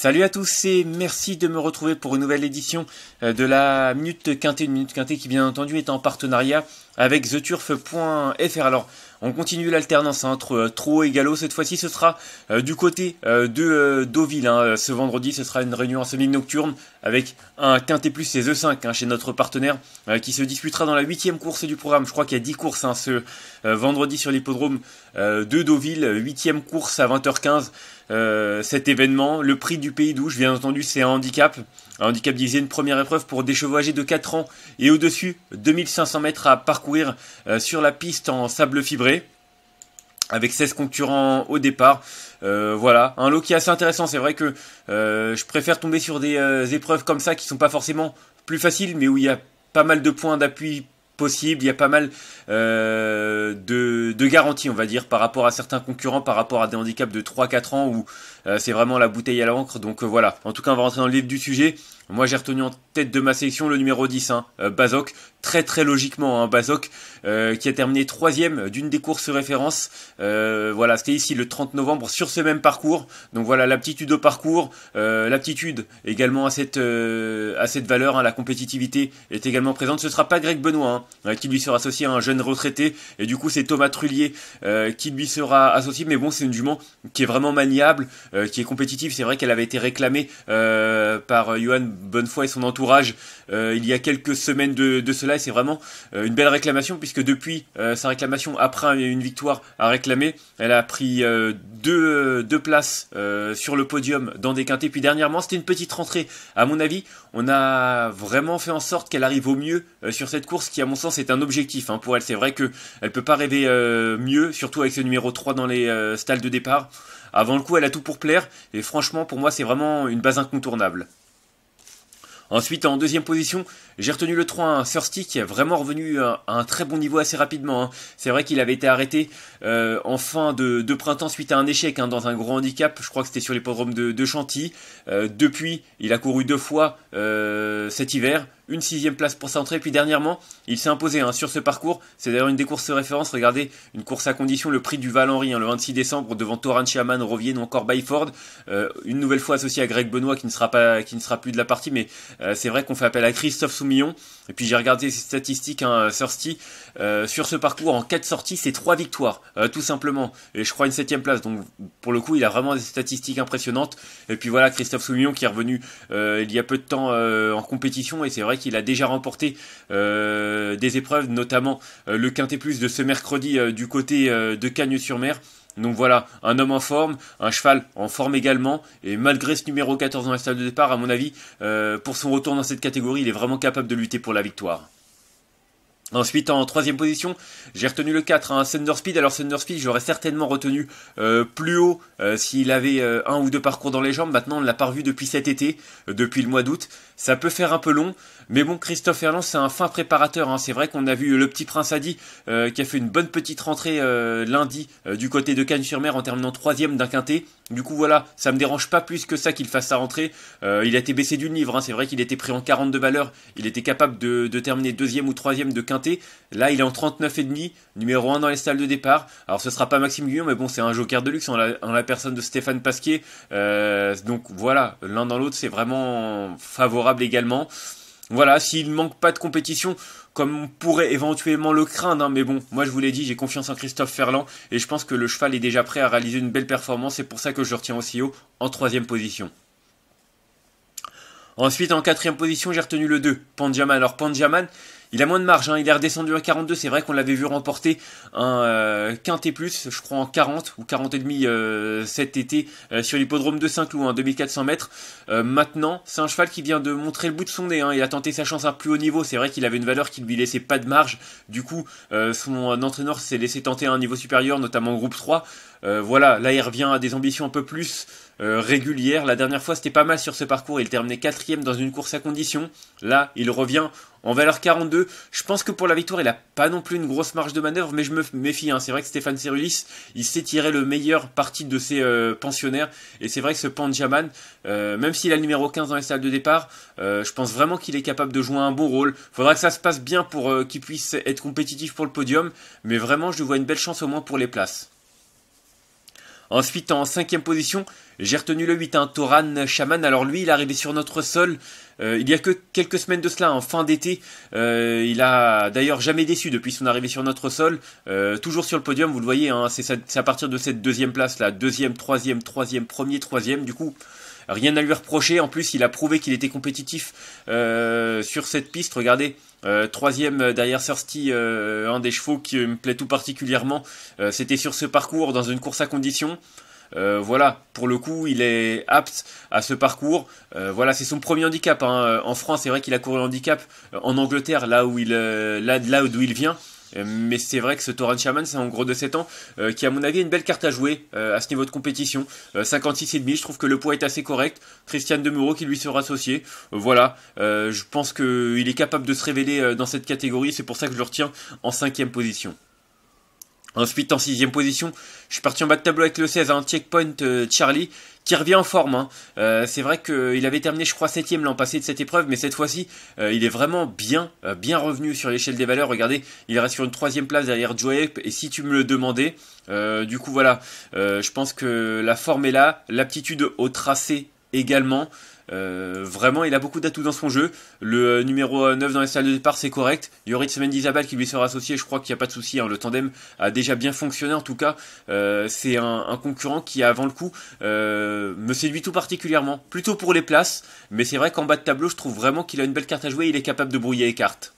Salut à tous et merci de me retrouver pour une nouvelle édition euh, de la Minute Quintée, une Minute Quintée qui bien entendu est en partenariat avec theturf.fr. Alors, on continue l'alternance hein, entre euh, Trot et Galo, Cette fois-ci, ce sera euh, du côté euh, de Deauville. Hein. Ce vendredi, ce sera une réunion en semi-nocturne avec un quintet plus et e 5 hein, chez notre partenaire qui se disputera dans la huitième course du programme. Je crois qu'il y a 10 courses ce vendredi sur l'hippodrome de Deauville. Huitième course à 20h15. cet événement, le prix du pays d'Ouche, bien entendu, c'est un handicap. Un handicap divisé, une première épreuve pour des chevaux de 4 ans et au-dessus, 2500 mètres à parcourir euh, sur la piste en sable fibré avec 16 concurrents au départ. Euh, voilà, un lot qui est assez intéressant. C'est vrai que euh, je préfère tomber sur des épreuves comme ça qui sont pas forcément plus faciles, mais où il y a pas mal de points d'appui possible. Il y a pas mal euh, de, garanties, on va dire, par rapport à certains concurrents, par rapport à des handicaps de 3-4 ans où euh, c'est vraiment la bouteille à l'encre. Donc euh, voilà, en tout cas, on va rentrer dans le livre du sujet. Moi, j'ai retenu en tête de ma sélection le numéro 10, hein, Très très logiquement, hein, euh, qui a terminé troisième d'une des courses référence. voilà, c'était ici le 30 novembre sur ce même parcours. Donc voilà, l'aptitude au parcours, l'aptitude également à cette, à cette valeur, hein, la compétitivité est également présente. Ce sera pas Greg Benoît, hein, euh, qui lui sera associé à un jeune retraité. Et du coup, c'est Thomas Trullier euh, qui lui sera associé. Mais bon, c'est une jument qui est vraiment maniable, euh, qui est compétitive. C'est vrai qu'elle avait été réclamée par Johan Bonnefoy et son entourage il y a quelques semaines de, cela. Et c'est vraiment une belle réclamation, puisque depuis sa réclamation, après une victoire à réclamer, elle a pris deux, places euh, sur le podium dans des quintés. Puis dernièrement, c'était une petite rentrée. À mon avis, on a vraiment fait en sorte qu'elle arrive au mieux euh, sur cette course, qui à mon sens est un objectif hein, pour elle. C'est vrai qu'elle ne peut pas rêver euh, mieux, surtout avec ce numéro 3 dans les stalles de départ. Avant le coup, elle a tout pour plaire. Et franchement, pour moi, c'est vraiment une base incontournable. Ensuite, en deuxième position, j'ai retenu le 3, hein, qui est vraiment revenu euh, à, un très bon niveau assez rapidement. Hein. C'est vrai qu'il avait été arrêté euh, en fin de, printemps suite à un échec hein, dans un gros handicap. Je crois que c'était sur l'hippodrome de, de Chantilly. Euh, depuis, il a couru deux fois cet hiver une sixième place pour s'entrer, Puis dernièrement, il s'est imposé hein, sur ce parcours. C'est d'ailleurs une des courses de référence. Regardez, une course à condition, le prix du val en hein, le 26 décembre, devant Toran Shaman, Rovier ou encore Bayford, euh, une nouvelle fois associé à Greg Benoît, qui ne sera, pas, qui ne sera plus de la partie. Mais euh, c'est vrai qu'on fait appel à Christophe Soumillon. Et puis j'ai regardé ses statistiques, hein, euh, sur ce parcours, en 4 sorties, c'est 3 victoires, tout simplement. Et je crois une septième place. Donc pour le coup, il a vraiment des statistiques impressionnantes. Et puis voilà, Christophe Soumillon qui est revenu il y a peu de temps en compétition. Et c'est vrai il a déjà remporté euh, des épreuves, notamment euh, le Quintet Plus de ce mercredi euh, du côté de Cagnes-sur-Mer. Donc voilà, un homme en forme, un cheval en forme également, et malgré ce numéro 14 dans la salle de départ, à mon avis, pour son retour dans cette catégorie, il est vraiment capable de lutter pour la victoire. Ensuite, en troisième position, j'ai retenu le 4, hein, Thunder Speed. Alors Thunder Speed, j'aurais certainement retenu euh, plus haut euh, s'il avait euh, un ou deux parcours dans les jambes. Maintenant, on ne l'a pas revu depuis cet été, depuis le mois d'août. Ça peut faire un peu long, mais bon, Christophe Erland, c'est un fin préparateur. Hein. C'est vrai qu'on a vu le petit Prince Adi qui a fait une bonne petite rentrée lundi du côté de Cannes-sur-Mer en terminant troisième d'un quintet. Du coup, voilà, ça me dérange pas plus que ça qu'il fasse sa rentrée. il a été baissé d'une livre, hein. c'est vrai qu'il était pris en 42 valeurs. Il était capable de, de terminer deuxième ou troisième de quintet Là, il est en 39,5, numéro 1 dans les salles de départ. Alors, ce sera pas Maxime Guillon, mais bon, c'est un joker de luxe en la, personne de Stéphane Pasquier. Euh, donc voilà, l'un dans l'autre, c'est vraiment favorable également. Voilà, s'il ne manque pas de compétition, comme on pourrait éventuellement le craindre, hein, mais bon, moi je vous l'ai dit, j'ai confiance en Christophe Ferland et je pense que le cheval est déjà prêt à réaliser une belle performance, c'est pour ça que je le retiens aussi haut en troisième position. Ensuite, en quatrième position, j'ai retenu le 2, Panjaman. Alors, Panjaman, il a moins de marge, hein. il est redescendu à 42, c'est vrai qu'on l'avait vu remporter un euh, quintet plus, je crois en 40 ou 40 et demi euh, cet été euh, sur l'hippodrome de Saint-Cloud, hein, 2400 mètres. Euh, maintenant, c'est un cheval qui vient de montrer le bout de son nez, hein. il a tenté sa chance à plus haut niveau, c'est vrai qu'il avait une valeur qui ne lui laissait pas de marge, du coup son entraîneur s'est laissé tenter à un niveau supérieur, notamment groupe 3. voilà, là il revient à des ambitions un peu plus euh, régulière. La dernière fois, c'était pas mal sur ce parcours. Il terminait quatrième dans une course à condition. Là, il revient en valeur 42. Je pense que pour la victoire, il a pas non plus une grosse marge de manœuvre, mais je me méfie. Hein. C'est vrai que Stéphane Cerulis, il sait tirer le meilleur parti de ses euh, pensionnaires. Et c'est vrai que ce Panjaman, euh, même s'il a le numéro 15 dans les salles de départ, je pense vraiment qu'il est capable de jouer un bon rôle. Faudra que ça se passe bien pour qu'il puisse être compétitif pour le podium. Mais vraiment, je vois une belle chance au moins pour les places. Ensuite, en cinquième position, j'ai retenu le 8, hein, Toran Shaman. Alors lui, il est arrivé sur notre sol euh, il y a que quelques semaines de cela, en fin d'été. Euh, il a d'ailleurs jamais déçu depuis son arrivée sur notre sol. Euh, toujours sur le podium, vous le voyez, hein, c'est à partir de cette deuxième place, là, deuxième, troisième, troisième, premier, troisième. Du coup, Rien à lui reprocher. En plus, il a prouvé qu'il était compétitif euh, sur cette piste. Regardez. Euh, troisième derrière Thirsty, euh, un des chevaux qui me plaît tout particulièrement. C'était sur ce parcours dans une course à conditions. voilà, pour le coup, il est apte à ce parcours. voilà, c'est son premier handicap. Hein. En France, c'est vrai qu'il a couru handicap. En Angleterre, là où il, là, là d'où il vient, euh, mais c'est vrai que ce Toran Shaman, c'est en gros de 7 ans euh, qui, à mon avis, a une belle carte à jouer euh, à ce niveau de compétition. 56,5, je trouve que le poids est assez correct. Christian Demuro qui lui sera associé. voilà, je pense qu'il est capable de se révéler dans cette catégorie. C'est pour ça que je le retiens en cinquième position. Ensuite, en sixième position, je suis parti en bas de tableau avec le 16, un checkpoint euh, Charlie, qui revient en forme. Hein. Euh, c'est vrai qu'il avait terminé, je crois, septième l'an passé de cette épreuve, mais cette fois-ci, euh, il est vraiment bien, bien revenu sur l'échelle des valeurs. Regardez, il reste sur une troisième place derrière Joe et si tu me le demandais, du coup, voilà, je pense que la forme est là, l'aptitude au tracé également. Euh, vraiment, il a beaucoup d'atouts dans son jeu. Le euh, numéro 9 euh, dans les salles de départ, c'est correct. Il y qui lui sera associé, je crois qu'il n'y a pas de souci. Hein. Le tandem a déjà bien fonctionné, en tout cas. c'est un, un, concurrent qui, avant le coup, me séduit tout particulièrement. Plutôt pour les places, mais c'est vrai qu'en bas de tableau, je trouve vraiment qu'il a une belle carte à jouer. Il est capable de brouiller les cartes.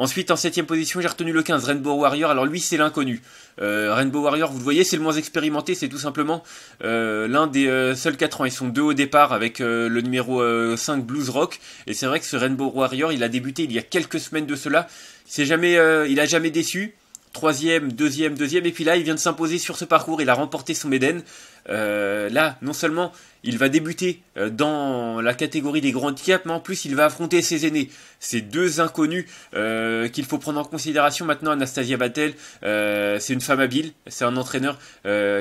Ensuite, en 7 position, j'ai retenu le 15, Rainbow Warrior. Alors lui, c'est l'inconnu. Euh, Rainbow Warrior, vous le voyez, c'est le moins expérimenté, c'est tout simplement euh, l'un des euh, seuls 4 ans. Ils sont deux au départ avec le numéro 5 Blues Rock. Et c'est vrai que ce Rainbow Warrior, il a débuté il y a quelques semaines de cela. C'est jamais, il a jamais déçu. Troisième, deuxième, deuxième. Et puis là, il vient de s'imposer sur ce parcours. Il a remporté son Méden. Euh, là, non seulement il va débuter euh, dans la catégorie des grands handicaps, mais en plus il va affronter ses aînés, ces deux inconnus euh, qu'il faut prendre en considération maintenant. Anastasia Battel, c'est une femme habile, c'est un entraîneur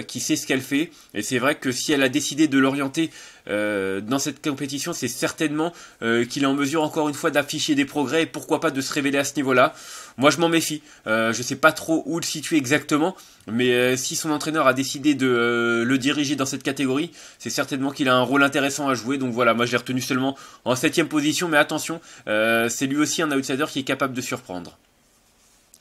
qui sait ce qu'elle fait, et c'est vrai que si elle a décidé de l'orienter dans cette compétition, c'est certainement qu'il est en mesure encore une fois d'afficher des progrès et pourquoi pas de se révéler à ce niveau-là. Moi je m'en méfie, je ne sais pas trop où le situer exactement, mais si son entraîneur a décidé de le dire dans cette catégorie, c'est certainement qu'il a un rôle intéressant à jouer. Donc voilà, moi je l'ai retenu seulement en septième position, mais attention, euh, c'est lui aussi un outsider qui est capable de surprendre.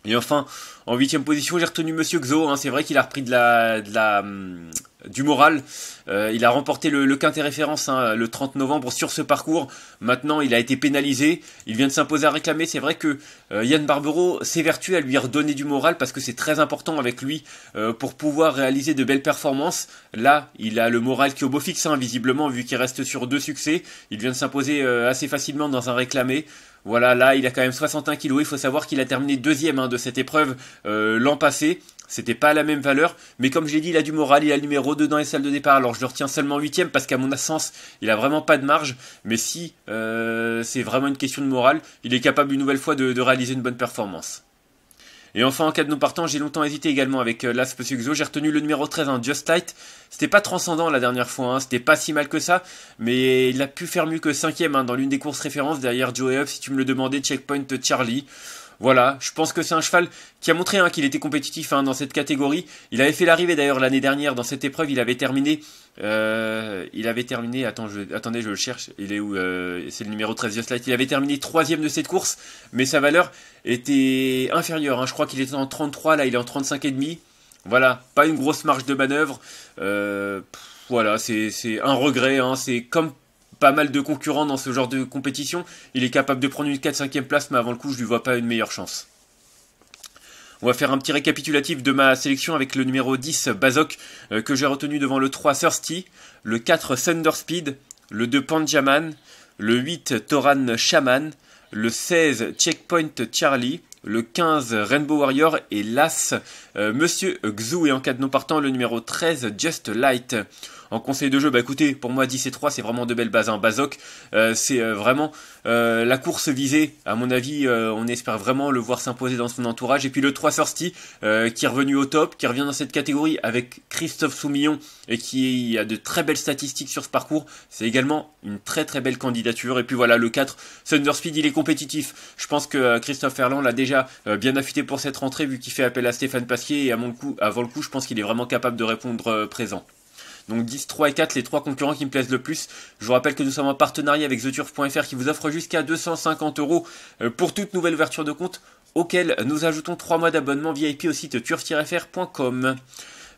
Et enfin, en huitième position, j'ai retenu Monsieur Xo. Hein, c'est vrai qu'il a repris hum, du moral. Euh, il a remporté le, le quintet référence hein, le 30 novembre sur ce parcours. Maintenant, il a été pénalisé. Il vient de s'imposer à réclamer. C'est vrai que euh, Yann Barbero s'évertue à lui redonner du moral parce que c'est très important avec lui euh, pour pouvoir réaliser de belles performances. Là, il a le moral qui est au beau fixe, hein, visiblement, vu qu'il reste sur deux succès. Il vient de s'imposer euh, assez facilement dans un réclamé. Voilà, là, il a quand même 61 kilos. Il faut savoir qu'il a terminé deuxième hein, de cette épreuve euh, l'an passé. C'était pas la même valeur, mais comme je l'ai dit, il a du moral, il a le numéro 2 dans les salles de départ. Alors je le retiens seulement 8ème parce qu'à mon sens, il a vraiment pas de marge. Mais si euh, c'est vraiment une question de morale, il est capable une nouvelle fois de réaliser une bonne performance. Et enfin, en cas de non partant, j'ai longtemps hésité également avec euh, Suxo. J'ai retenu le numéro 13, hein, Just Tight. C'était pas transcendant la dernière fois, hein. c'était pas si mal que ça, mais il a pu faire mieux que 5ème hein, dans l'une des courses références derrière Joe si tu me le demandais, Checkpoint Charlie. Voilà, je pense que c'est un cheval qui a montré hein, qu'il était compétitif hein, dans cette catégorie. Il avait fait l'arrivée d'ailleurs l'année dernière dans cette épreuve. Il avait terminé. Euh, il avait terminé. Attends, je, attendez, je le cherche. Il est où euh, C'est le numéro 13 Il avait terminé troisième de cette course, mais sa valeur était inférieure. Hein. Je crois qu'il était en 33. Là, il est en 35 et demi. Voilà, pas une grosse marge de manœuvre. Euh, voilà, c'est un regret. Hein. C'est comme pas mal de concurrents dans ce genre de compétition. Il est capable de prendre une 4-5e place, mais avant le coup, je lui vois pas une meilleure chance. On va faire un petit récapitulatif de ma sélection avec le numéro 10 Bazok euh, que j'ai retenu devant le 3 Thirsty, le 4 Thunderspeed, Speed, le 2 Panjaman, le 8 Toran Shaman, le 16 Checkpoint Charlie, le 15 Rainbow Warrior et l'As euh, Monsieur Xou et en cas de non partant le numéro 13 Just Light. En conseil de jeu, bah écoutez, pour moi 10 et 3 c'est vraiment de belles bases. en Bazoc, euh, c'est euh, vraiment euh, la course visée. À mon avis, on espère vraiment le voir s'imposer dans son entourage. Et puis le 3 Thirsty, qui est revenu au top, qui revient dans cette catégorie avec Christophe Soumillon et qui a de très belles statistiques sur ce parcours. C'est également une très très belle candidature. Et puis voilà, le 4, Speed, il est compétitif. Je pense que Christophe Erland l'a déjà bien affûté pour cette rentrée vu qu'il fait appel à Stéphane Pasquier et à mon coup, avant le coup, je pense qu'il est vraiment capable de répondre présent. Donc 10, 3 et 4, les trois concurrents qui me plaisent le plus. Je vous rappelle que nous sommes en partenariat avec TheTurf.fr qui vous offre jusqu'à 250 euros euh, pour toute nouvelle ouverture de compte auquel nous ajoutons 3 mois d'abonnement VIP au site turf-fr.com.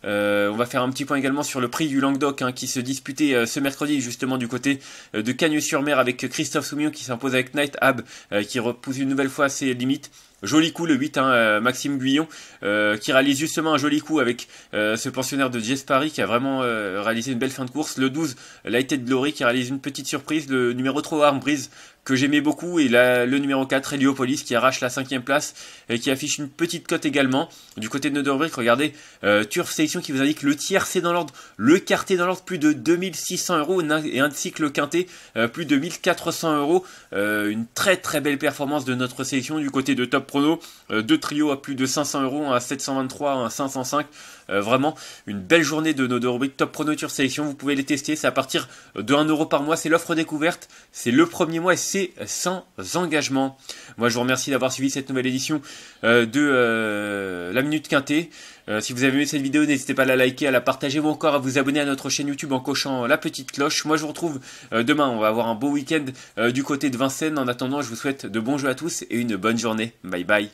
Euh, on va faire un petit point également sur le prix du Languedoc hein, qui se disputait euh, ce mercredi justement du côté de Cagnes-sur-Mer avec Christophe Soumillon qui s'impose avec Night Ab qui repousse une nouvelle fois ses limites. Joli coup le 8, hein, euh, Maxime Guyon, euh, qui réalise justement un joli coup avec euh, ce pensionnaire de Jespari qui a vraiment réalisé une belle fin de course. Le 12, Lighted Glory, qui réalise une petite surprise. Le numéro 3, Armbrise que j'aimais beaucoup et là le numéro 4 Heliopolis qui arrache la cinquième place et qui affiche une petite cote également du côté de rubriques, regardez euh, Turf Sélection qui vous indique le tiers c'est dans l'ordre le quartier dans l'ordre plus de 2600 euros et un cycle le quintet euh, plus de 1400 euros euh, une très très belle performance de notre sélection du côté de Top Prono deux trios à plus de 500 euros à 723 un 505 vraiment une belle journée de nos Top Prono Turf Sélection vous pouvez les tester c'est à partir de 1 euro par mois c'est l'offre découverte c'est le premier mois c'est sans engagement. Moi, je vous remercie d'avoir suivi cette nouvelle édition euh, de euh, La Minute Quintée. Euh, si vous avez aimé cette vidéo, n'hésitez pas à la liker, à la partager ou encore à vous abonner à notre chaîne YouTube en cochant la petite cloche. Moi, je vous retrouve demain. On va avoir un beau week-end du côté de Vincennes. En attendant, je vous souhaite de bons jeux à tous et une bonne journée. Bye bye.